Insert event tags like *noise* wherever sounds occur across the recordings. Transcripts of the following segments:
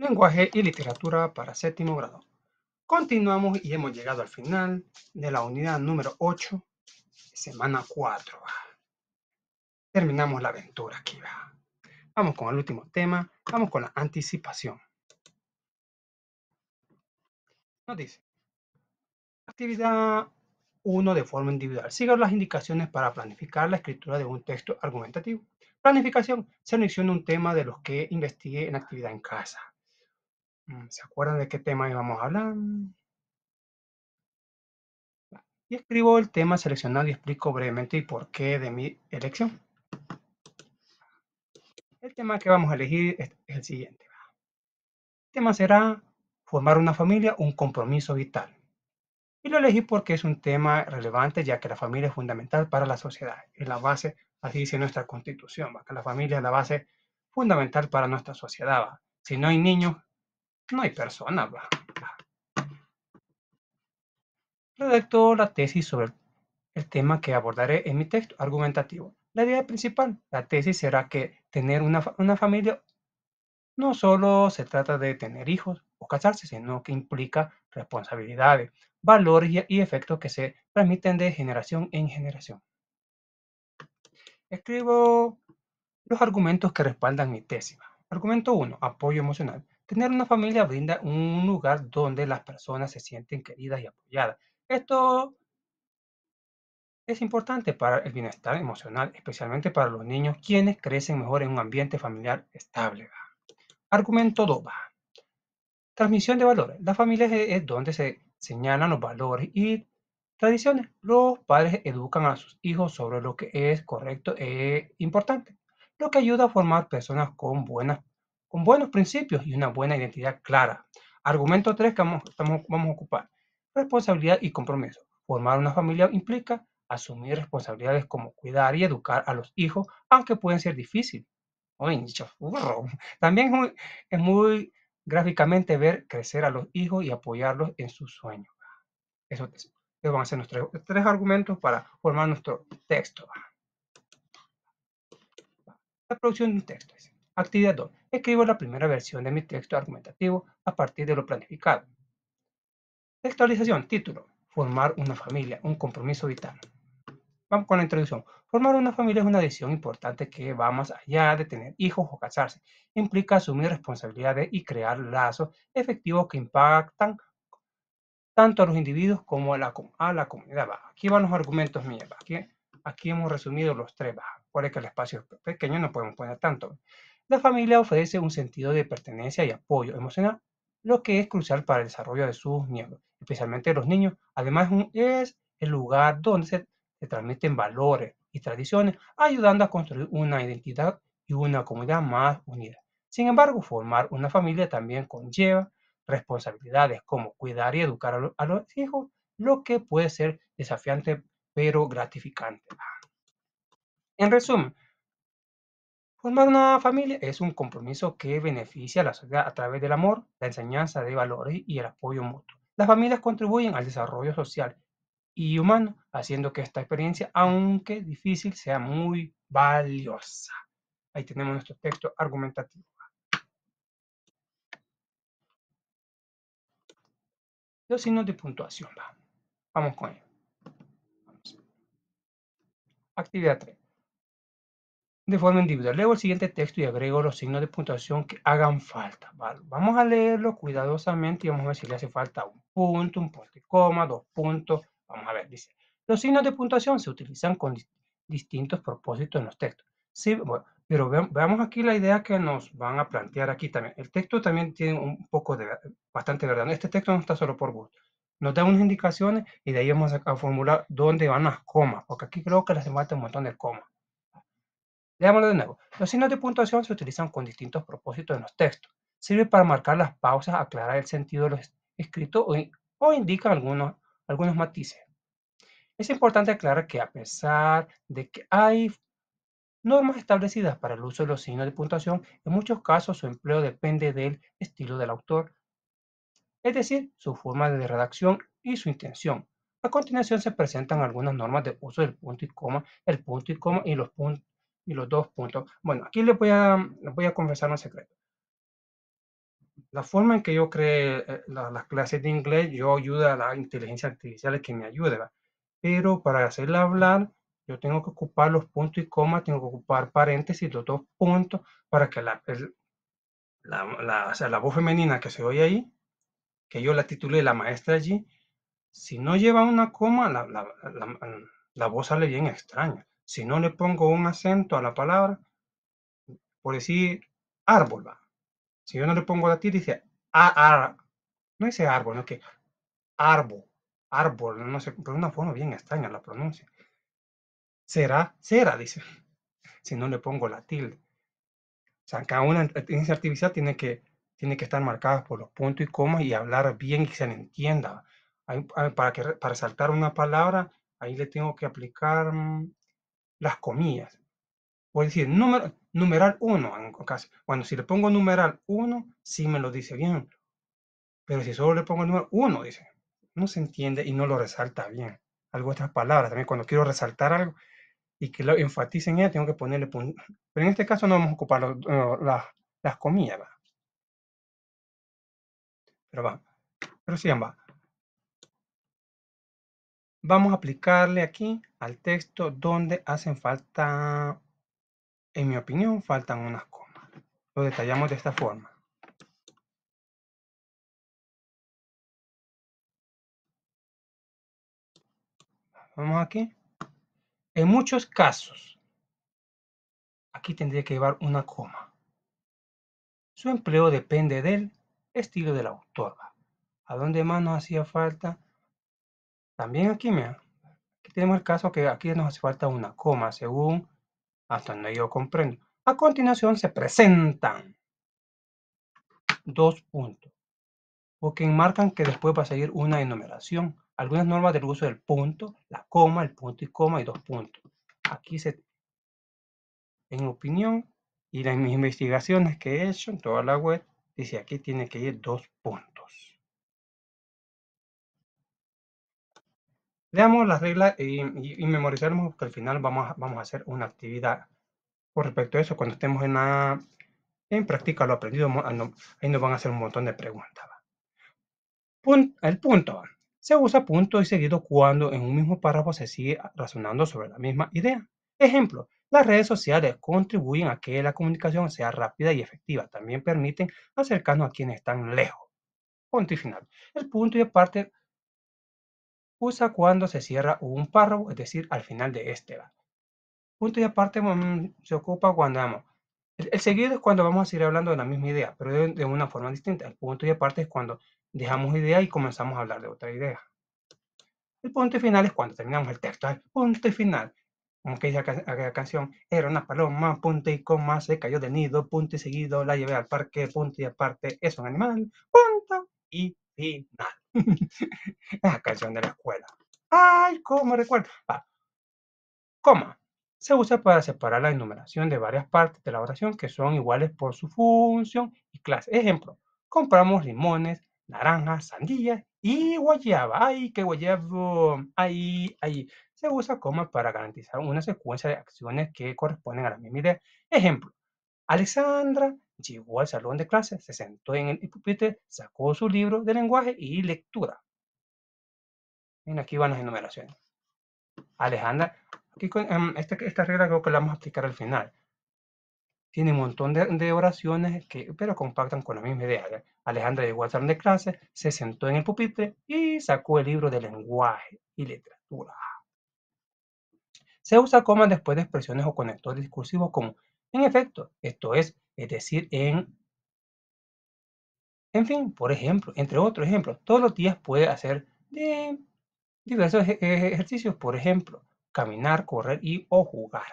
Lenguaje y Literatura para séptimo grado. Continuamos y hemos llegado al final de la unidad número 8, semana 4. Terminamos la aventura aquí. Vamos con el último tema, vamos con la anticipación. Nos dice, actividad 1 de forma individual. Siga las indicaciones para planificar la escritura de un texto argumentativo. Planificación, Seleccione un tema de los que investigue en actividad en casa. Mm, ¿Se acuerdan de qué tema íbamos a hablar? Y escribo el tema seleccionado y explico brevemente y por qué de mi elección. El tema que vamos a elegir es el siguiente. El tema será formar una familia, un compromiso vital. Y lo elegí porque es un tema relevante, ya que la familia es fundamental para la sociedad. Es la base, así dice nuestra constitución, que la familia es la base fundamental para nuestra sociedad. Si no hay niños, no hay persona. Redacto la tesis sobre el tema que abordaré en mi texto argumentativo. La idea principal, la tesis, será que tener una, una familia no solo se trata de tener hijos o casarse, sino que implica responsabilidades, valores y efectos que se transmiten de generación en generación. Escribo los argumentos que respaldan mi tesis. Argumento 1. Apoyo emocional. Tener una familia brinda un lugar donde las personas se sienten queridas y apoyadas. Esto es importante para el bienestar emocional, especialmente para los niños, quienes crecen mejor en un ambiente familiar estable. Argumento 2. Transmisión de valores. La familia e-, es donde se señalan los valores y tradiciones. Los padres educan a sus hijos sobre lo que es correcto e importante, lo que ayuda a formar personas con buenas con buenos principios y una buena identidad clara. Argumento 3 que vamos, a ocupar. Responsabilidad y compromiso. Formar una familia implica asumir responsabilidades como cuidar y educar a los hijos, aunque pueden ser difíciles. También es muy, gráficamente ver crecer a los hijos y apoyarlos en sus sueños. Eso, esos van a ser nuestros tres argumentos para formar nuestro texto. La producción de un texto. Actividad 2. Escribo la primera versión de mi texto argumentativo a partir de lo planificado. Textualización. Título. Formar una familia, un compromiso vital. Vamos con la introducción. Formar una familia es una decisión importante que va más allá de tener hijos o casarse. Implica asumir responsabilidades y crear lazos efectivos que impactan tanto a los individuos como a la, a comunidad. aquí van los argumentos míos. aquí, hemos resumido los tres. Va, que el espacio es pequeño, no podemos poner tanto. La familia ofrece un sentido de pertenencia y apoyo emocional, lo que es crucial para el desarrollo de sus miembros, especialmente los niños. Además, es el lugar donde se, transmiten valores y tradiciones, ayudando a construir una identidad y una comunidad más unida. Sin embargo, formar una familia también conlleva responsabilidades como cuidar y educar a los hijos, lo que puede ser desafiante pero gratificante. En resumen, Formar pues una familia es un compromiso que beneficia a la sociedad a través del amor, la enseñanza de valores y el apoyo mutuo. Las familias contribuyen al desarrollo social y humano, haciendo que esta experiencia, aunque difícil, sea muy valiosa. Ahí tenemos nuestro texto argumentativo. Los signos de puntuación. Vamos con ello. Actividad 3 de forma individual. Leo el siguiente texto y agrego los signos de puntuación que hagan falta. Vamos a leerlo cuidadosamente y vamos a ver si le hace falta un punto, un punto y coma, dos puntos. Vamos a ver, dice. Los signos de puntuación se utilizan con distintos propósitos en los textos. Sí, bueno, pero veamos aquí la idea que nos van a plantear aquí también. El texto también tiene un poco de bastante verdad. Este texto no está solo por gusto. Nos da unas indicaciones y de ahí vamos a, a formular dónde van las comas, porque aquí creo que les falta un montón de comas. Veámoslo de nuevo. Los signos de puntuación se utilizan con distintos propósitos en los textos. Sirve para marcar las pausas, aclarar el sentido de lo escrito o, o indican algunos, algunos matices. Es importante aclarar que a pesar de que hay normas establecidas para el uso de los signos de puntuación, en muchos casos su empleo depende del estilo del autor, es decir, su forma de redacción y su intención. A continuación se presentan algunas normas de uso del punto y coma, el punto y coma y los puntos y los dos puntos. Bueno, aquí les voy a, voy a confesar un secreto. La forma en que yo creé eh, las clases de inglés, yo ayudo a la inteligencia artificial que me ayuda, pero para hacerla hablar, yo tengo que ocupar los puntos y comas, tengo que ocupar paréntesis, los dos puntos, para que la, la, voz femenina que se oye ahí, que yo la titulé la maestra allí, si no lleva una coma, la, la voz sale bien extraña si no le pongo un acento a la palabra, por decir árbol, ¿va? si yo no le pongo la tilde, dice ar, no dice árbol, no que árbol, árbol, no sé, pero una forma bien extraña la pronuncia. Será, será, dice, si no le pongo la tilde. O sea, cada una de artificial tiene que, tiene que estar marcada por los puntos y comas y hablar bien y que se entienda. Ah, para, que, para saltar una palabra, ahí le tengo que aplicar mm, las comillas. Voy decir, número, numeral 1. cuando si le pongo numeral 1, sí me lo dice bien. Pero si solo le pongo el número 1, dice, no se entiende y no lo resalta bien. Algo otras palabras también. Cuando quiero resaltar algo y que lo enfaticen en ella, tengo que ponerle punto. Pero en este caso no vamos a ocupar las, comillas. Pero va. Pero sigan, va. Vamos a aplicarle aquí al texto donde hacen falta, en mi opinión, faltan unas comas. Lo detallamos de esta forma. Vamos aquí. En muchos casos, aquí tendría que llevar una coma. Su empleo depende del estilo del autor. ¿A dónde más nos hacía falta? También aquí, mira, aquí tenemos el caso que aquí nos hace falta una coma, según hasta donde yo comprendo. A continuación se presentan dos puntos, porque enmarcan que después va a seguir una enumeración. Algunas normas del uso del punto, la coma, el punto y coma y dos puntos. Aquí se, en opinión y en mis investigaciones que he hecho en toda la web, dice aquí tiene que ir dos puntos. Veamos las reglas y, memorizaremos que al final vamos a, vamos a hacer una actividad con respecto a eso cuando estemos en, en práctica lo aprendido. Ah, ahí nos van a hacer un montón de preguntas. el punto se usa punto y seguido cuando en un mismo párrafo se sigue razonando sobre la misma idea. Ejemplo, las redes sociales contribuyen a que la comunicación sea rápida y efectiva. También permiten acercarnos a quienes están lejos. Punto y final. El punto y aparte usa cuando se cierra un párrafo, es decir, al final de este. Punto y aparte mm, se ocupa cuando vamos. El, seguido es cuando vamos a seguir hablando de la misma idea, pero de, una forma distinta. El punto y aparte es cuando dejamos idea y comenzamos a hablar de otra idea. El punto y final es cuando terminamos el texto. El punto y final. Como que dice aquella canción, era una paloma, punto y coma, se cayó del nido, punto y seguido, la llevé al parque, punto y aparte, es un animal, punto y final la *laughs* ah, canción de la escuela. ¡Ay, cómo recuerdo! coma. Se usa para separar la enumeración de varias partes de la oración que son iguales por su función y clase. Ejemplo, compramos limones, naranjas, sandías y guayaba. ¡Ay, qué guayaba ¡Ay, ay! Se usa coma para garantizar una secuencia de acciones que corresponden a la misma idea. Ejemplo, Alexandra Llegó al salón de clase, se sentó en el pupitre, sacó su libro de lenguaje y lectura. Miren, aquí van las enumeraciones. Alejandra, em, esta, regla creo que la vamos a aplicar al final. Tiene un montón de, oraciones, que, pero compactan con la misma idea. ¿eh? Alejandra llegó al salón de clase, se sentó en el pupitre y sacó el libro de lenguaje y literatura. Se usa coma después de expresiones o conectores discursivos como en efecto, esto es, es decir, en... En fin, por ejemplo, entre otros ejemplos, todos los días puede hacer de diversos ejercicios, por ejemplo, caminar, correr y o jugar.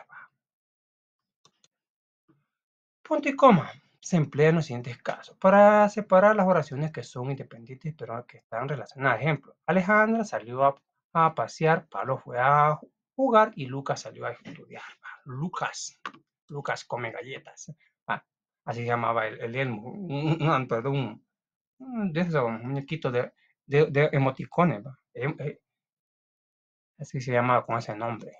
Punto y coma se emplea en los siguientes casos para separar las oraciones que son independientes pero que están relacionadas. Ejemplo, Alejandra salió a, a pasear, Pablo fue a jugar y Lucas salió a estudiar. Lucas. Lucas come galletas. Ah, así se llamaba el, elmo, perdón, un, de de, emoticones. Em, eh, así se llamaba con ese nombre.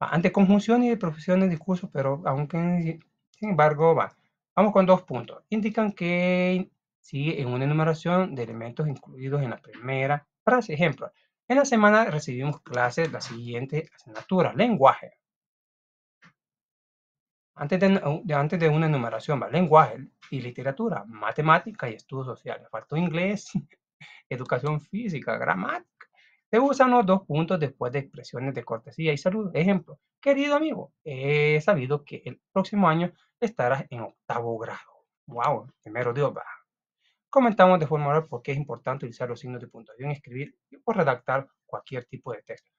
Ah, ante conjunción y profesiones discurso, pero aunque sin embargo, va. Vamos con dos puntos. Indican que sigue en una enumeración de elementos incluidos en la primera frase. Ejemplo, en la semana recibimos clases de las siguientes asignaturas. Lenguaje, antes de, de una enumeración, ¿va? lenguaje y literatura, matemática y estudios sociales. Faltó inglés, *laughs* educación física, gramática. Se usan los dos puntos después de expresiones de cortesía y salud. Ejemplo, querido amigo, he sabido que el próximo año estarás en octavo grado. ¡Wow! mero Dios va. Comentamos de forma oral por qué es importante utilizar los signos de puntuación, escribir o pues, redactar cualquier tipo de texto.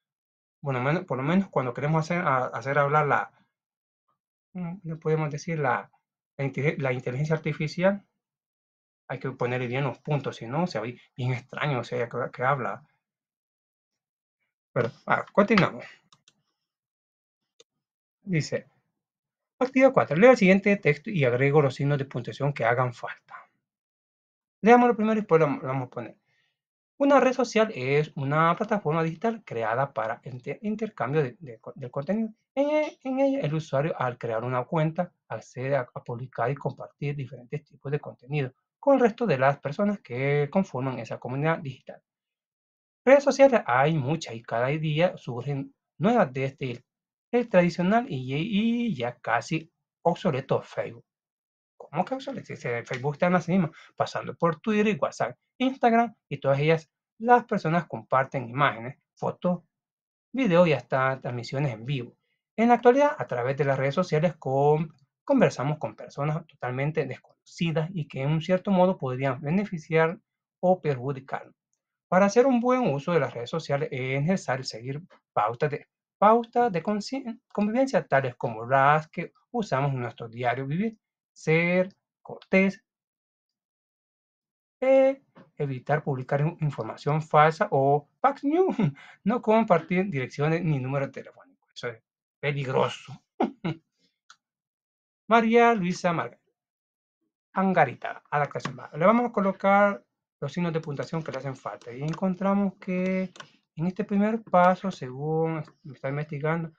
Bueno, por lo menos cuando queremos hacer, hacer hablar la, Mm, le podemos decir la, la, inteligencia artificial, hay que poner bien los puntos, si no, se ve bien extraño, o sea, que, habla. Pero, continuamos. Dice, actividad 4, lea el siguiente texto y agrego los signos de puntuación que hagan falta. Leamos lo primero y después lo vamos a poner. Una red social es una plataforma digital creada para el intercambio de, contenido. E-, en, ella, el usuario, al crear una cuenta, accede a, a, publicar y compartir diferentes tipos de contenido con el resto de las personas que conforman esa comunidad digital. Redes sociales hay muchas y cada día surgen nuevas desde el, este el tradicional y ya casi obsoleto Facebook como el Facebook está en la pasando por Twitter y WhatsApp, Instagram y todas ellas, las personas comparten imágenes, fotos, videos y hasta transmisiones en vivo. En la actualidad, a través de las redes sociales conversamos con personas totalmente desconocidas y que en un cierto modo podrían beneficiar o perjudicarnos. Para hacer un buen uso de las redes sociales es necesario seguir pautas de, pautas de convivencia tales como las que usamos en nuestro diario vivir ser cortés, eh, evitar publicar información falsa o fax news, *laughs* no compartir direcciones ni número telefónico. Eso es peligroso. *laughs* María Luisa Margarita. Angarita, a la clase Le vamos a colocar los signos de puntuación que le hacen falta. Y encontramos que en este primer paso, según me está investigando,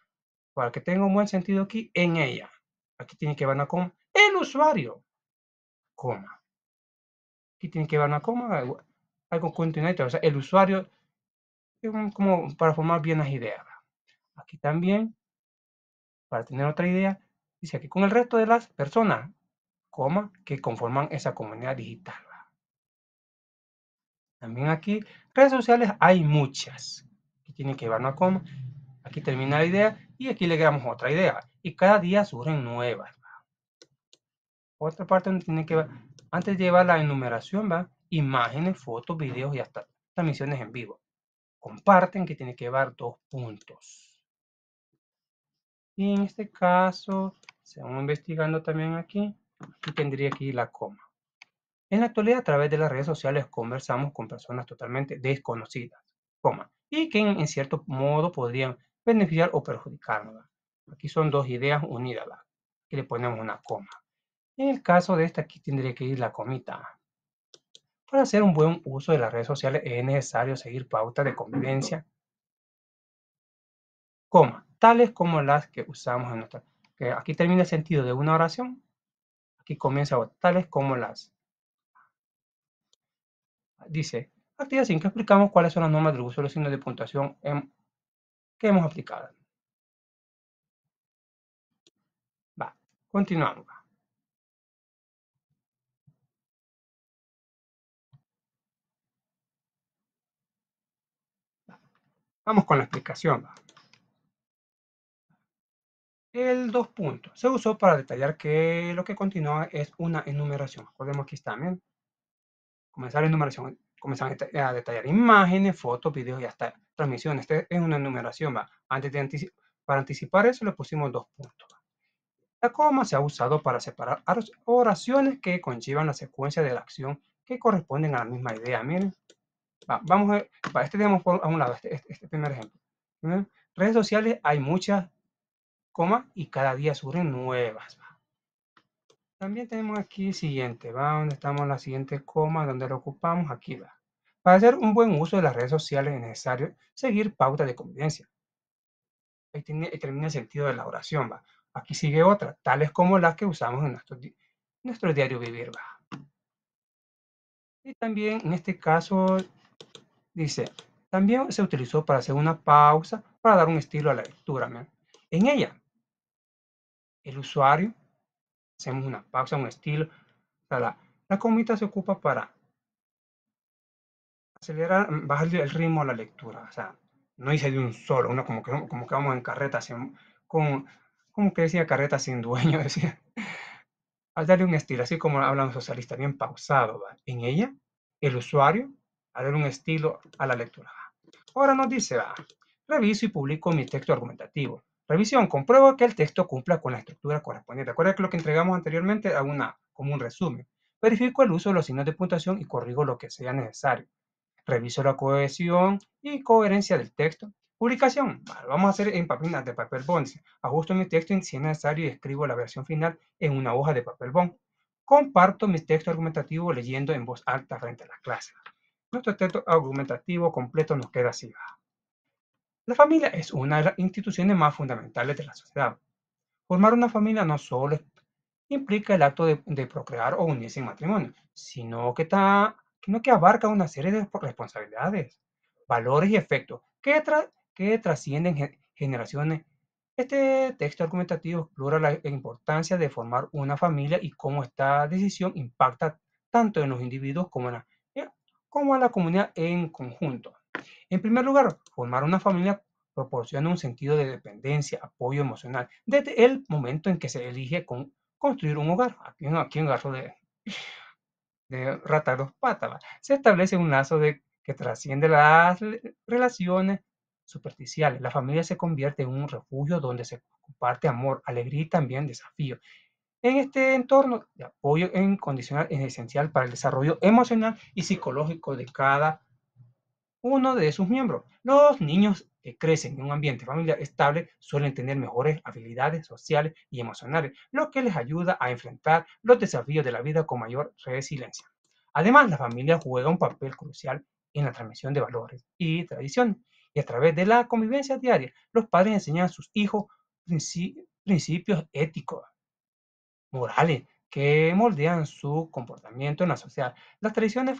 para que tenga un buen sentido aquí, en ella. Aquí tiene que van a con el usuario, coma. Aquí tiene que ir una coma, algo, continuo, o sea, el usuario, como para formar bien las ideas. Aquí también, para tener otra idea, dice aquí con el resto de las personas, coma, que conforman esa comunidad digital. También aquí, redes sociales hay muchas. Aquí tiene que ver una coma. Aquí termina la idea y aquí le damos otra idea. Y cada día surgen nuevas otra parte donde tiene que ver, antes lleva la enumeración, va, imágenes, fotos, videos y hasta transmisiones en vivo. Comparten que tiene que llevar dos puntos. Y en este caso, según investigando también aquí, aquí tendría aquí la coma. En la actualidad, a través de las redes sociales, conversamos con personas totalmente desconocidas, coma, y que en, cierto modo podrían beneficiar o perjudicarnos. Aquí son dos ideas unidas, ¿va? le ponemos una coma. En el caso de esta, aquí tendría que ir la comita. Para hacer un buen uso de las redes sociales es necesario seguir pautas de convivencia, coma, tales como las que usamos en nuestra... aquí termina el sentido de una oración, aquí comienza tales como las. Dice, actividad que explicamos cuáles son las normas de uso de los signos de puntuación que hemos aplicado. Va, continuamos. Vamos con la explicación. El dos puntos se usó para detallar que lo que continúa es una enumeración. que aquí también. Comenzar la enumeración. Comenzar a detallar imágenes, fotos, videos y hasta transmisiones. Este es una enumeración. ¿va? Antes de para anticipar eso le pusimos dos puntos. La coma se ha usado para separar oraciones que conllevan la secuencia de la acción que corresponden a la misma idea. Miren, vamos a, ver, este tenemos a un lado, este, este, este primer ejemplo. ¿Mm? Redes sociales hay muchas, comas y cada día surgen nuevas. También tenemos aquí el siguiente, va donde estamos la siguiente coma, donde lo ocupamos, aquí va. Para hacer un buen uso de las redes sociales es necesario seguir pautas de convivencia. Ahí, tiene, termina el sentido de la oración, va. Aquí sigue otra, tales como las que usamos en nuestro, nuestro diario vivir, va. Y también en este caso Dice, también se utilizó para hacer una pausa para dar un estilo a la lectura. En ella, el usuario, hacemos una pausa, un estilo. O sea, la, comita se ocupa para acelerar, mm, bajar el ritmo a la lectura. O sea, no hice de un solo, uno como que, como que vamos en carreta, sin, con, como que decía carreta sin dueño, *laughs* decía. Al darle un estilo, así como hablan los socialistas, bien pausado. ¿va? En ella, el usuario a un estilo a la lectura. Ahora nos dice, ah, reviso y publico mi texto argumentativo. Revisión, compruebo que el texto cumpla con la estructura correspondiente. Recuerda que lo que entregamos anteriormente a una, como un resumen. Verifico el uso de los signos de puntuación y corrigo lo que sea necesario. Reviso la cohesión y coherencia del texto. Publicación, lo vamos a hacer en de papel bond. Ajusto mi texto en si es necesario y escribo la versión final en una hoja de papel bond. Comparto mi texto argumentativo leyendo en voz alta frente a la clase. Nuestro texto argumentativo completo nos queda así. La familia es una de las instituciones más fundamentales de la sociedad. Formar una familia no solo implica el acto de, procrear o unirse en matrimonio, sino que, que abarca una serie de responsabilidades, valores y efectos que, que trascienden generaciones. Este texto argumentativo explora la importancia de formar una familia y cómo esta decisión impacta tanto en los individuos como en la como a la comunidad en conjunto. En primer lugar, formar una familia proporciona un sentido de dependencia, apoyo emocional, desde el momento en que se elige construir un hogar. Aquí, aquí un garro de, de dos Se establece un lazo que trasciende las relaciones superficiales. La familia se convierte en un refugio donde se comparte amor, alegría y también desafío. En este entorno de apoyo incondicional es esencial para el desarrollo emocional y psicológico de cada uno de sus miembros. Los niños que crecen en un ambiente familiar estable suelen tener mejores habilidades sociales y emocionales, lo que les ayuda a enfrentar los desafíos de la vida con mayor resiliencia. Además, la familia juega un papel crucial en la transmisión de valores y tradición. y a través de la convivencia diaria, los padres enseñan a sus hijos principios éticos, morales que moldean su comportamiento en la sociedad. Las tradiciones,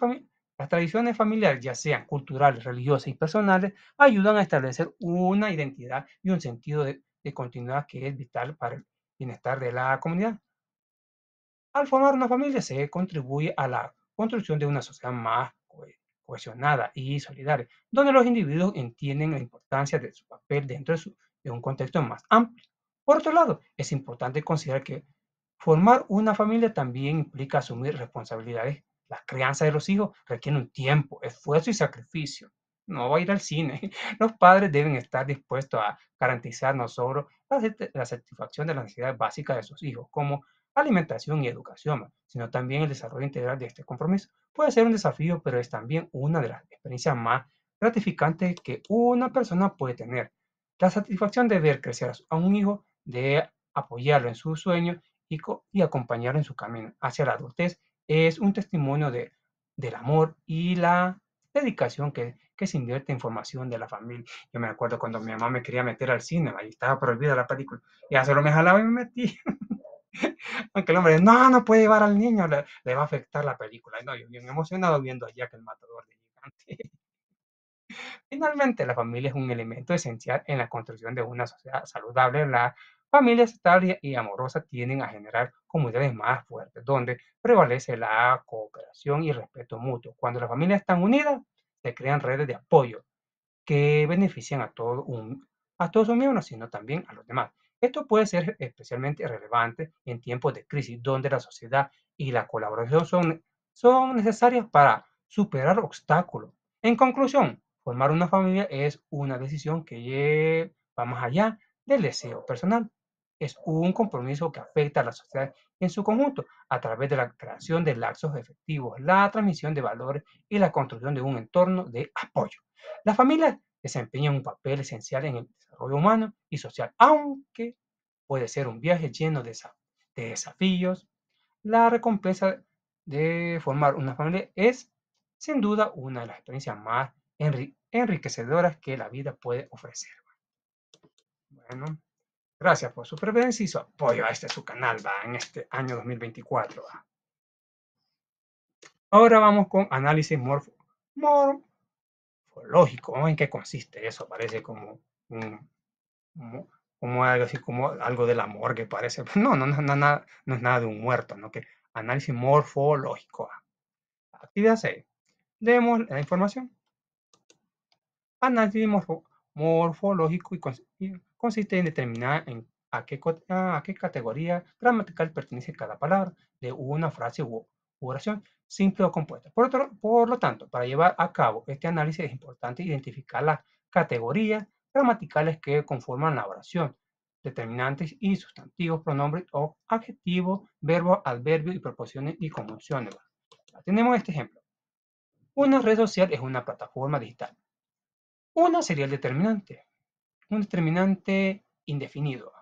las tradiciones familiares, ya sean culturales, religiosas y personales, ayudan a establecer una identidad y un sentido de, continuidad que es vital para el bienestar de la comunidad. Al formar una familia se contribuye a la construcción de una sociedad más cohesionada y solidaria, donde los individuos entienden la importancia de su papel dentro de, su, de un contexto más amplio. Por otro lado, es importante considerar que Formar una familia también implica asumir responsabilidades. La crianza de los hijos requiere un tiempo, esfuerzo y sacrificio. No va a ir al cine. *laughs* Los padres deben estar dispuestos a garantizar no solo la satisfacción de las necesidades básicas de sus hijos, como alimentación y educación, sino también el desarrollo integral de este compromiso. Puede ser un desafío, pero es también una de las experiencias más gratificantes que una persona puede tener. La satisfacción de ver crecer a un hijo, de apoyarlo en sus sueños y, acompañar en su camino hacia la adultez es un testimonio de, del amor y la dedicación que, que se invierte en formación de la familia. Yo me acuerdo cuando mi mamá me quería meter al cine, ahí estaba prohibida la película, y ya lo me jalaba y me metí. *laughs* Aunque el hombre, no, no puede llevar al niño, le, va a afectar la película. Y no, yo bien emocionado viendo allá que el matador de gigante. Finalmente, la familia es un elemento esencial en la construcción de una sociedad saludable. las familias estables y amorosas tienden a generar comunidades más fuertes, donde prevalece la cooperación y respeto mutuo. Cuando las familias están unidas, se crean redes de apoyo que benefician a, a todos sus miembros, sino también a los demás. Esto puede ser especialmente relevante en tiempos de crisis, donde la sociedad y la colaboración son, son necesarias para superar obstáculos. En conclusión, Formar una familia es una decisión que va más allá del deseo personal. Es un compromiso que afecta a la sociedad en su conjunto a través de la creación de lazos efectivos, la transmisión de valores y la construcción de un entorno de apoyo. Las familias desempeñan un papel esencial en el desarrollo humano y social, aunque puede ser un viaje lleno de, de desafíos. La recompensa de formar una familia es, sin duda, una de las experiencias más enriquecedoras que la vida puede ofrecer. Bueno, gracias por su prevención y su apoyo a este su canal va, en este año 2024. Ahora vamos con análisis morfo morfológico. en qué consiste eso. Parece como como algo así como algo del amor que parece. *laughs* No, no, no, no, no es nada de un muerto, ¿no? Que análisis morfológico. Actividad 6. Demos la información análisis morfológico y, consiste en determinar a qué, categoría gramatical pertenece cada palabra de una frase u, oración simple o compuesta. Por, por lo tanto, para llevar a cabo este análisis es importante identificar las categorías gramaticales que conforman la oración, determinantes y sustantivos, pronombres o adjetivos, verbos, adverbios y proporciones y conjunciones. Tenemos este ejemplo. Una red social es una plataforma digital una sería el determinante, un determinante indefinido.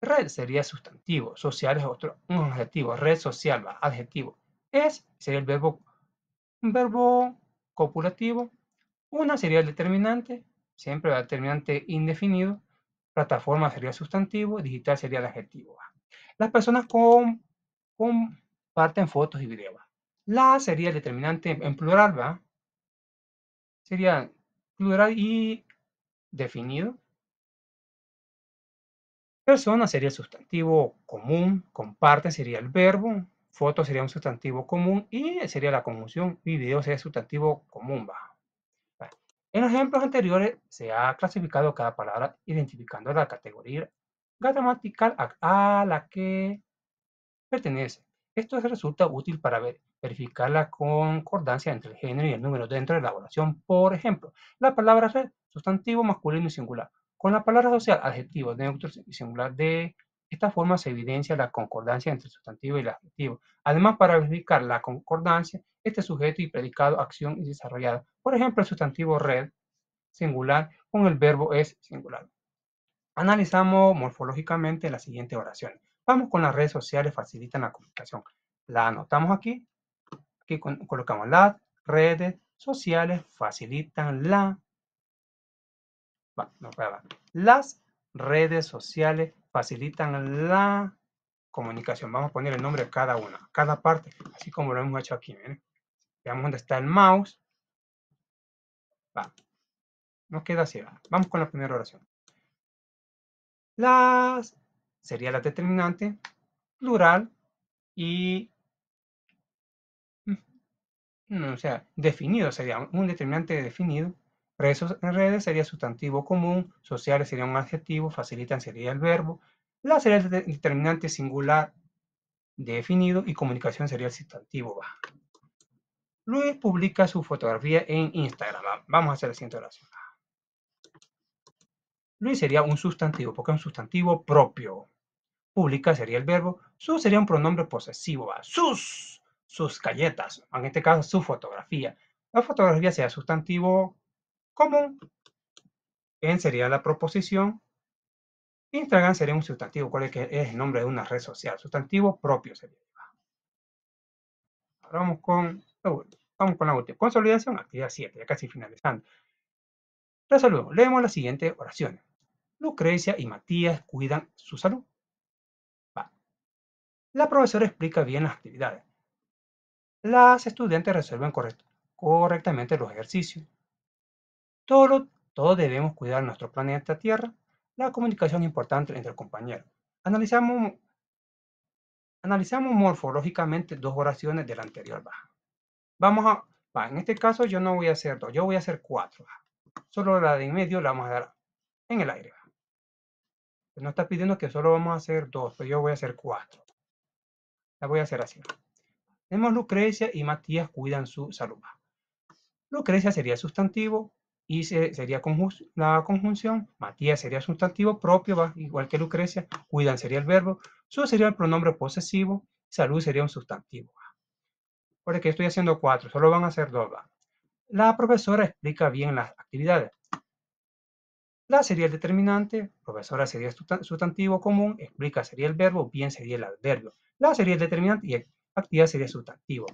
Red sería sustantivo, social es otro, un adjetivo, red social, va, adjetivo. Es sería el verbo, un verbo copulativo. Una sería el determinante, siempre el determinante indefinido. Plataforma sería sustantivo, digital sería el adjetivo. Las personas con, comparten fotos y videos. La sería el determinante en plural, ¿va? sería plural y definido. Persona sería el sustantivo común, comparte sería el verbo, foto sería un sustantivo común y sería la conjunción y video sería el sustantivo común en los ejemplos anteriores se ha clasificado cada palabra identificando la categoría gramatical a la que pertenece. Esto resulta útil para verificar la concordancia entre el género y el número dentro de la oración. Por ejemplo, la palabra red, sustantivo masculino y singular, con la palabra social, adjetivo, neutro y singular. De esta forma se evidencia la concordancia entre el sustantivo y el adjetivo. Además, para verificar la concordancia, este sujeto y predicado, acción y desarrollada. Por ejemplo, el sustantivo red, singular, con el verbo es singular. Analizamos morfológicamente la siguiente oración. Vamos con las redes sociales, facilitan la comunicación. La anotamos aquí. Aquí colocamos las redes sociales, facilitan la... las redes sociales facilitan la comunicación. Vamos a poner el nombre de cada una, cada parte, así como lo hemos hecho aquí. Veamos dónde está el mouse. Va. Nos queda así. Vamos con la primera oración. Las sería la determinante, plural y, mm, o sea, definido sería un determinante definido. en redes sería sustantivo común, sociales sería un adjetivo, facilitan sería el verbo, la sería el determinante singular definido y comunicación sería el sustantivo bajo. Luis publica su fotografía en Instagram. Vamos a hacer la siguiente oración. Luis sería un sustantivo, porque es un sustantivo propio. Pública sería el verbo. Su sería un pronombre posesivo. Sus, sus galletas. En este caso, su fotografía. La fotografía sería sustantivo común. En sería la proposición. Instagram sería un sustantivo. ¿Cuál es, el nombre de una red social? Sustantivo propio sería. Ahora vamos con, con la última. Consolidación, actividad 7, ya casi finalizando. Resolvemos. Leemos la siguiente oración. Lucrecia y Matías cuidan su salud. La profesora explica bien las actividades. Las estudiantes resuelven correctamente los ejercicios. Todos, todo debemos cuidar nuestro planeta Tierra. La comunicación es importante entre compañeros. Analizamos, analizamos morfológicamente dos oraciones de la anterior baja. Vamos a, en este caso yo no voy a hacer dos, yo voy a hacer cuatro. Solo la de en medio la vamos a dar en el aire. No está pidiendo que solo vamos a hacer dos, pero yo voy a hacer cuatro. La voy a hacer así. Tenemos Lucrecia y Matías cuidan su salud. Lucrecia sería sustantivo y sería la conjunción. Matías sería sustantivo propio, igual que Lucrecia. Cuidan sería el verbo. Su sería el pronombre posesivo. Salud sería un sustantivo. ¿Por Porque estoy haciendo cuatro, solo van a hacer dos. La profesora explica bien las actividades. La sería el determinante, profesora sería sustantivo común, explica sería el verbo, bien sería el adverbio. La sería el determinante y actividad sería el sustantivo.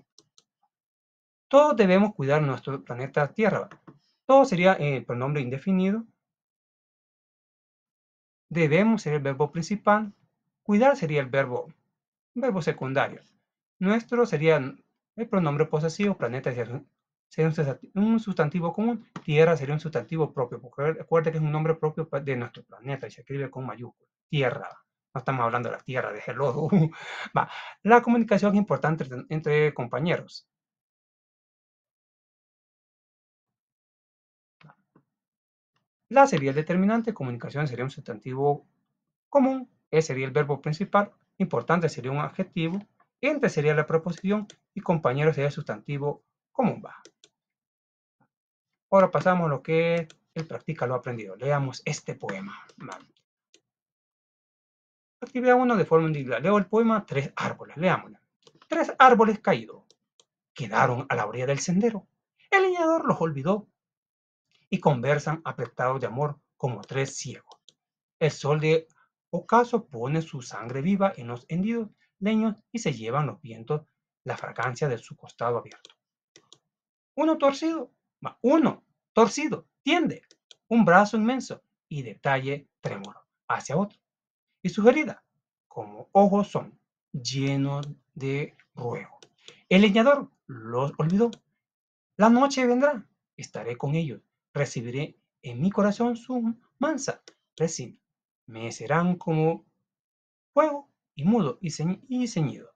Todos debemos cuidar nuestro planeta Tierra. Todo sería eh, el pronombre indefinido. Debemos ser el verbo principal. Cuidar sería el verbo, verbo secundario. Nuestro sería el pronombre posesivo, planeta Tierra sería un sustantivo, común, tierra sería un sustantivo propio, porque recuerden que es un nombre propio de nuestro planeta y se escribe con mayúscula, tierra. No estamos hablando de la tierra, de hello. *laughs* La comunicación es importante entre, compañeros. La sería el determinante, comunicación sería un sustantivo común, ese sería el verbo principal, importante sería un adjetivo, entre sería la proposición y compañero sería el sustantivo común va Ahora pasamos a lo que él practica lo aprendido. Leamos este poema. Actividad uno de forma individual. Leo el poema Tres árboles. leamos. Tres árboles caídos quedaron a la orilla del sendero. El leñador los olvidó y conversan apretados de amor como tres ciegos. El sol de ocaso pone su sangre viva en los hendidos leños y se llevan los vientos la fragancia de su costado abierto. Uno torcido uno, torcido, tiende un brazo inmenso y detalle trémulo hacia otro. Y herida, como ojos son llenos de ruego. El leñador los olvidó. La noche vendrá, estaré con ellos, recibiré en mi corazón su mansa resina. Me serán como fuego y mudo y, ceñido.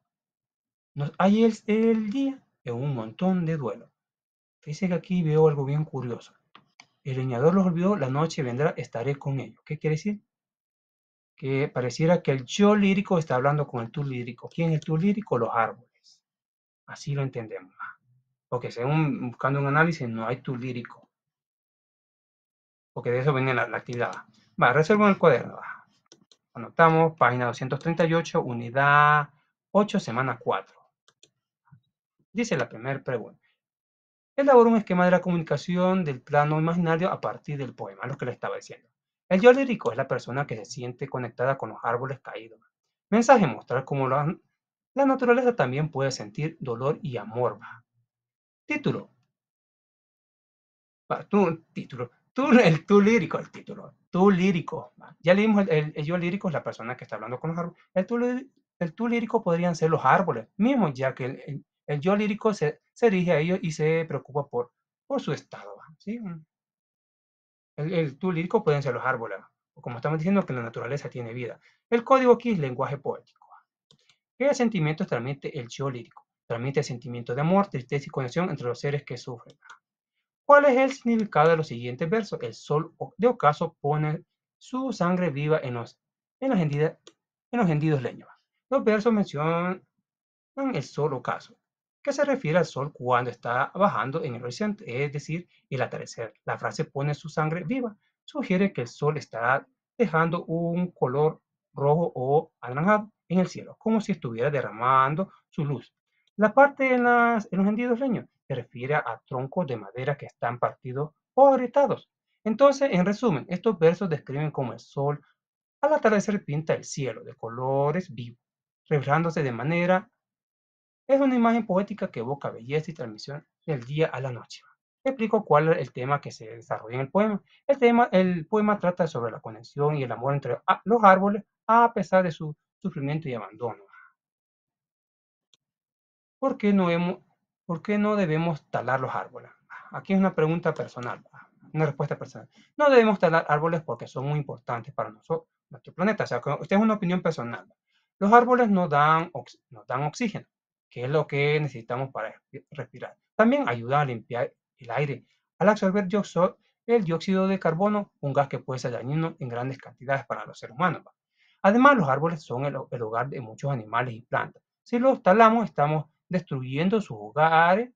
No hay el, el día en un montón de duelo. Dice que aquí veo algo bien curioso. El leñador los olvidó, la noche vendrá, estaré con ellos. ¿Qué quiere decir? Que pareciera que el yo lírico está hablando con el tú lírico. ¿Quién es el tú lírico? Los árboles. Así lo entendemos. Ah, porque según buscando un análisis, no hay tú lírico. Porque de eso viene la, actividad. Va, reservo en el cuaderno. Ah, anotamos, página 238, unidad 8, semana 4. Dice la primera pregunta. Elaboró un esquema de la comunicación del plano imaginario a partir del poema, lo que le estaba diciendo. El yo lírico es la persona que se siente conectada con los árboles caídos. Mensaje mostrar cómo la, naturaleza también puede sentir dolor y amor. Título. título. Tú, el tú lírico, el título. Tú lírico. Ya leímos el, el, yo lírico es la persona que está hablando con los árboles. El el tú lírico podrían ser los árboles, mismo ya que el, el yo lírico se, dirige a ellos y se preocupa por, su estado. Mm. El, tú lírico pueden ser los árboles, como estamos diciendo que la naturaleza tiene vida. El código aquí es lenguaje poético. ¿Qué sentimientos transmite el yo lírico? Transmite sentimientos de amor, tristeza y conexión entre los seres que sufren. ¿Cuál es el significado de los siguientes versos? El sol de ocaso pone su sangre viva en los, en hendidos, en los hendidos leños. Los versos mencionan el sol ocaso que se refiere al sol cuando está bajando en el horizonte, es decir, el atardecer. La frase pone su sangre viva, sugiere que el sol estará dejando un color rojo o anaranjado en el cielo, como si estuviera derramando su luz. La parte en, los hendidos leños se refiere a troncos de madera que están partidos o agrietados. Entonces, en resumen, estos versos describen cómo el sol al atardecer pinta el cielo de colores vivos, reflejándose de manera es una imagen poética que evoca belleza y transmisión del día a la noche. Explico cuál es el tema que se desarrolla en el poema. El, tema, el poema trata sobre la conexión y el amor entre los árboles a pesar de su sufrimiento y abandono. ¿Por qué no, no debemos talar los árboles? Aquí es una pregunta personal, una respuesta personal. No debemos talar árboles porque son muy importantes para nosotros, nuestro planeta. O sea, esta es una opinión personal. Los árboles nos dan, nos dan oxígeno, que es lo que necesitamos para respirar. También ayuda a limpiar el aire al absorber dióxido, el dióxido de carbono, un gas que puede ser dañino en grandes cantidades para los seres humanos. Además, los árboles son el, hogar de muchos animales y plantas. Si los talamos, estamos destruyendo sus hogares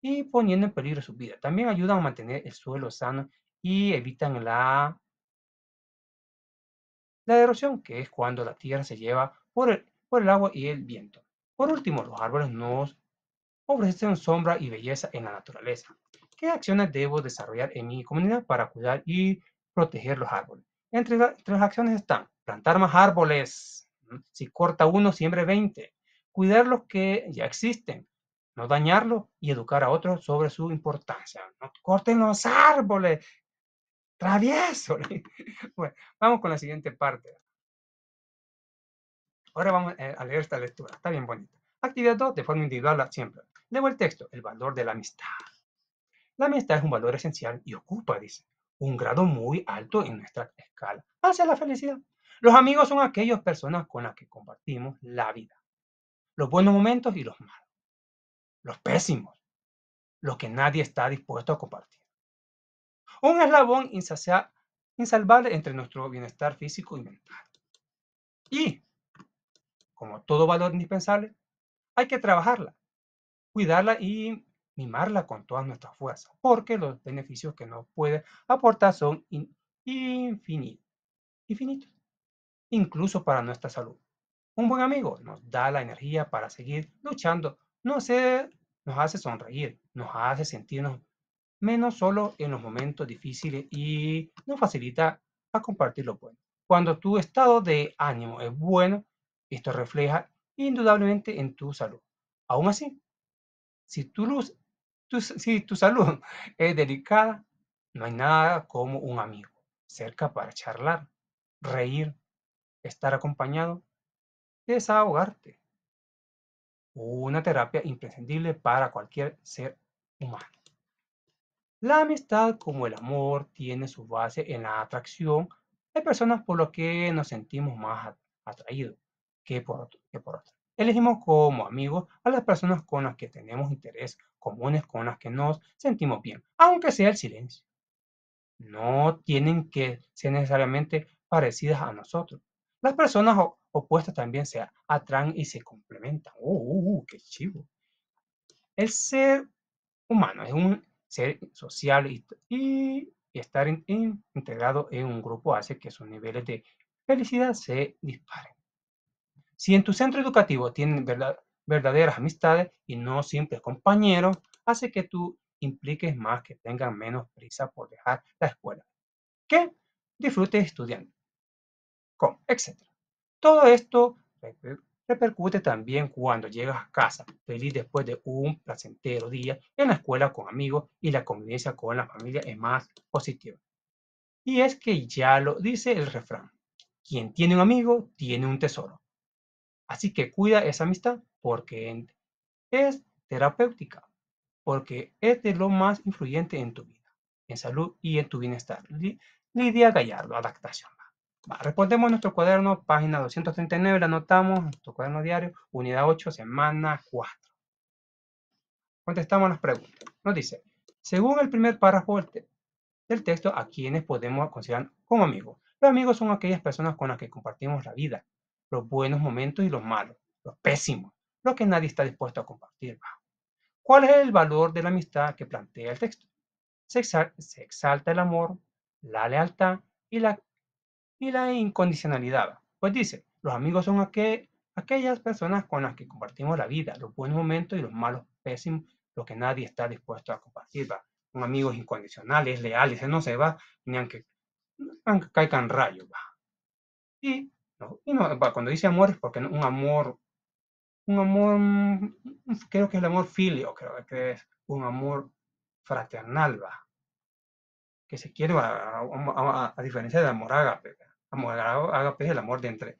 y poniendo en peligro su vida. También ayudan a mantener el suelo sano y evitan la, la erosión, que es cuando la tierra se lleva por por el agua y el viento. Por último, los árboles nos ofrecen sombra y belleza en la naturaleza. ¿Qué acciones debo desarrollar en mi comunidad para cuidar y proteger los árboles? Entre, las acciones están plantar más árboles. Si corta uno, siembre 20. Cuidar los que ya existen. No dañarlos y educar a otros sobre su importancia. No corten los árboles. Travieso. *laughs* Bueno, vamos con la siguiente parte. Ahora vamos eh, a leer esta lectura, está bien bonita. Actividad 2, de forma individual siempre. Leo el texto, el valor de la amistad. La amistad es un valor esencial y ocupa, dice, un grado muy alto en nuestra escala hacia la felicidad. Los amigos son aquellas personas con las que compartimos la vida. Los buenos momentos y los malos. Los pésimos. Los que nadie está dispuesto a compartir. Un eslabón insalvable entre nuestro bienestar físico y mental. Y como todo valor indispensable, hay que trabajarla, cuidarla y mimarla con todas nuestras fuerzas, porque los beneficios que nos puede aportar son infinitos, infinitos, incluso para nuestra salud. Un buen amigo nos da la energía para seguir luchando, nos hace, sonreír, nos hace sentirnos menos solo en los momentos difíciles y nos facilita a compartir lo bueno. Cuando tu estado de ánimo es bueno, esto refleja indudablemente en tu salud. Aún así, si tu, salud *laughs* es delicada, no hay nada como un amigo cerca para charlar, reír, estar acompañado, desahogarte. Una terapia imprescindible para cualquier ser humano. La amistad, como el amor, tiene su base en la atracción de personas por lo que nos sentimos más atraídos que por, otro, que por otra. Elegimos como amigos a las personas con las que tenemos interés comunes, con las que nos sentimos bien, aunque sea el silencio. No tienen que ser necesariamente parecidas a nosotros. Las personas opuestas también se atraen y se complementan. ¡Uh, uh, ¡Uh, qué chivo! El ser humano es un ser social y, estar integrado en un grupo hace que sus niveles de felicidad se disparen. Si en tu centro educativo tienen verdaderas amistades y no simples compañeros, hace que tú impliques más, que tengan menos prisa por dejar la escuela, que disfrutes estudiando, con, etc. Todo esto repercute también cuando llegas a casa, feliz después de un placentero día en la escuela con amigos y la convivencia con la familia es más positiva. Y es que ya lo dice el refrán, quien tiene un amigo tiene un tesoro. Así que cuida esa amistad porque es terapéutica, porque es de lo más influyente en tu vida, en salud y en tu bienestar. Lidia Gallardo, adaptación. Va, respondemos nuestro cuaderno, página 239, la anotamos, nuestro cuaderno diario, unidad 8, semana 4. Contestamos las preguntas. Nos dice, según el primer párrafo del, texto, a quiénes podemos considerar como amigos. Los amigos son aquellas personas con las que compartimos la vida, los buenos momentos y los malos, los pésimos, lo que nadie está dispuesto a compartir. ¿Cuál es el valor de la amistad que plantea el texto? Se, exalta el amor, la lealtad y la, y la incondicionalidad. Pues dice, los amigos son aquellas personas con las que compartimos la vida, los buenos momentos y los malos pésimos, lo que nadie está dispuesto a compartir. ¿va? Un amigo es incondicional, es leal, no se va, ni aunque, caigan rayos. Y eh, cuando dice amor es porque un amor, un amor, mm, mm, creo que es el amor filio, creo eh, que es un amor fraternal, va, que se quiere, a, a, diferencia del amor ágape. Amor ágape es el amor de entre.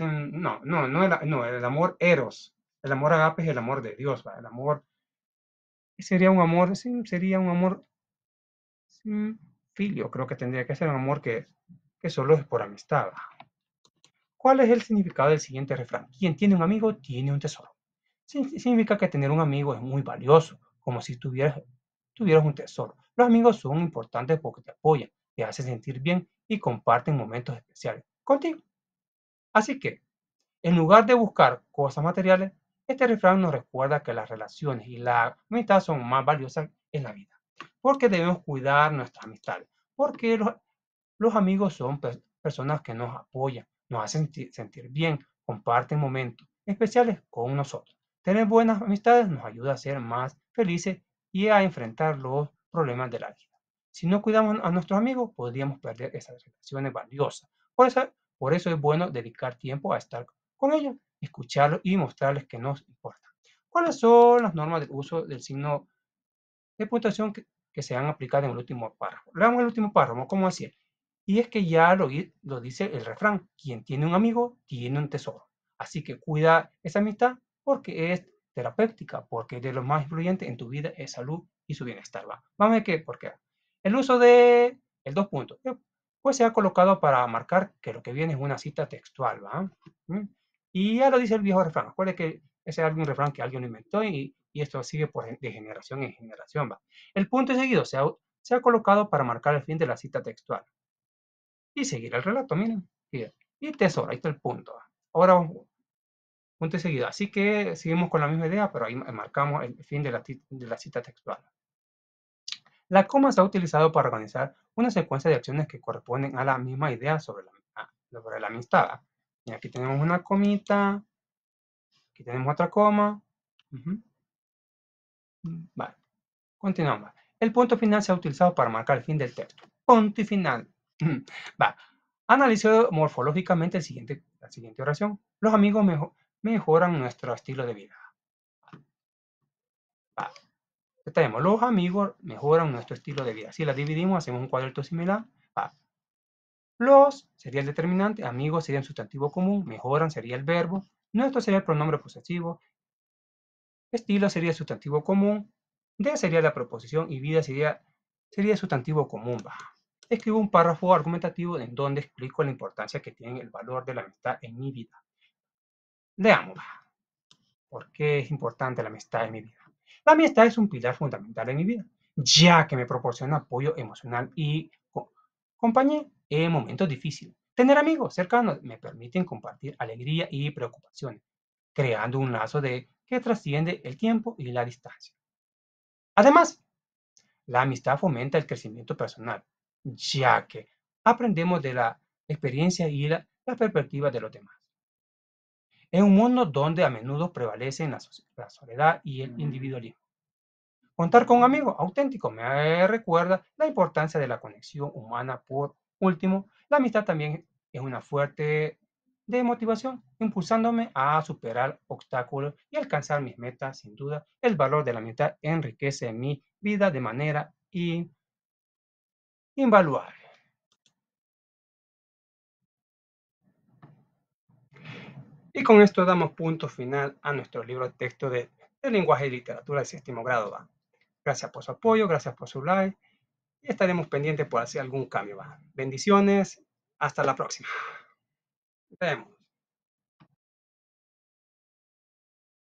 Mm, no, no, no, el, amor eros. El amor ágape es el amor de Dios, va, el amor. Sería un amor, sería un amor filio, creo que tendría que ser un amor que, que solo es por amistad. ¿Cuál es el significado del siguiente refrán? Quien tiene un amigo tiene un tesoro. Significa que tener un amigo es muy valioso, como si tuvieras, tuvieras un tesoro. Los amigos son importantes porque te apoyan, te hacen sentir bien y comparten momentos especiales contigo. Así que, en lugar de buscar cosas materiales, este refrán nos recuerda que las relaciones y la amistad son más valiosas en la vida, porque debemos cuidar nuestras amistades, porque los amigos son personas que nos apoyan, nos hace sentir, bien, comparten momentos especiales con nosotros. Tener buenas amistades nos ayuda a ser más felices y a enfrentar los problemas de la vida. Si no cuidamos a nuestros amigos, podríamos perder esas relaciones valiosas. Por eso, es bueno dedicar tiempo a estar con ellos, escucharlos y mostrarles que nos importa. ¿Cuáles son las normas de uso del signo de puntuación que, se han aplicado en el último párrafo? Leamos el último párrafo, ¿Cómo hacía? Y es que ya lo, lo dice el refrán, quien tiene un amigo tiene un tesoro. Así que cuida esa amistad porque es terapéutica, porque de lo más influyente en tu vida es salud y su bienestar. ¿va? Vamos a ver qué, por qué. El uso de el dos puntos, eh, pues se ha colocado para marcar que lo que viene es una cita textual. ¿va? ¿Mm? Y ya lo dice el viejo refrán. Acuérdense que ese es algún refrán que alguien inventó y, esto sigue por, pues, de generación en generación. ¿va? El punto seguido se ha colocado para marcar el fin de la cita textual y seguir el relato, miren. Y tesoro, ahí está el punto. Ahora, punto y seguido. Así que seguimos con la misma idea, pero ahí marcamos el fin de la, de la cita textual. La coma se ha utilizado para organizar una secuencia de acciones que corresponden a la misma idea sobre la, sobre la amistad. Y aquí tenemos una comita, aquí tenemos otra coma. Mm, vale, continuamos. El punto final se ha utilizado para marcar el fin del texto. Punto y final. *clears throat* Va, analizo morfológicamente la siguiente oración. Los amigos mejoran nuestro estilo de vida. Va. Tenemos, los amigos mejoran nuestro estilo de vida. Si la dividimos, hacemos un cuadrito similar. Va. Los sería el determinante, amigos sería el sustantivo común, mejoran sería el verbo, nuestro sería el pronombre posesivo, estilo sería el sustantivo común, de sería la proposición y vida sería, sustantivo común. Va escribo un párrafo argumentativo en donde explico la importancia que tiene el valor de la amistad en mi vida. Leamos. ¿Por qué es importante la amistad en mi vida? La amistad es un pilar fundamental en mi vida, ya que me proporciona apoyo emocional y compañía en momentos difíciles. Tener amigos cercanos me permiten compartir alegría y preocupaciones, creando un lazo de que trasciende el tiempo y la distancia. Además, la amistad fomenta el crecimiento personal, ya que aprendemos de la experiencia y las perspectivas de los demás. Es un mundo donde a menudo prevalecen la, soledad y el mm. individualismo. Contar con un amigo auténtico me recuerda la importancia de la conexión humana. Por último, la amistad también es una fuerte de motivación, impulsándome a superar obstáculos y alcanzar mis metas. Sin duda, el valor de la amistad enriquece mi vida de manera y invaluable. Y con esto damos punto final a nuestro libro de texto de, lenguaje y literatura del séptimo grado. ¿va? Gracias por su apoyo, gracias por su like y estaremos pendientes por hacer algún cambio. ¿va? Bendiciones, hasta la próxima. Nos vemos.